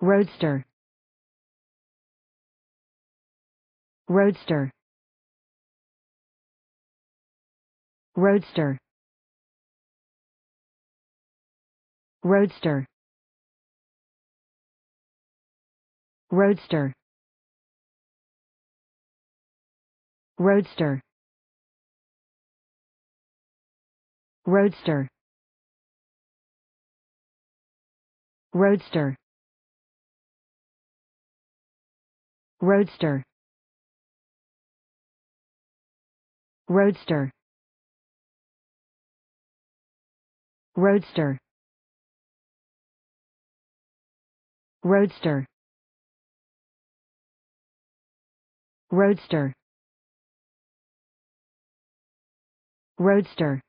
Roadster Roadster Roadster Roadster Roadster Roadster Roadster Roadster Roadster Roadster Roadster Roadster Roadster Roadster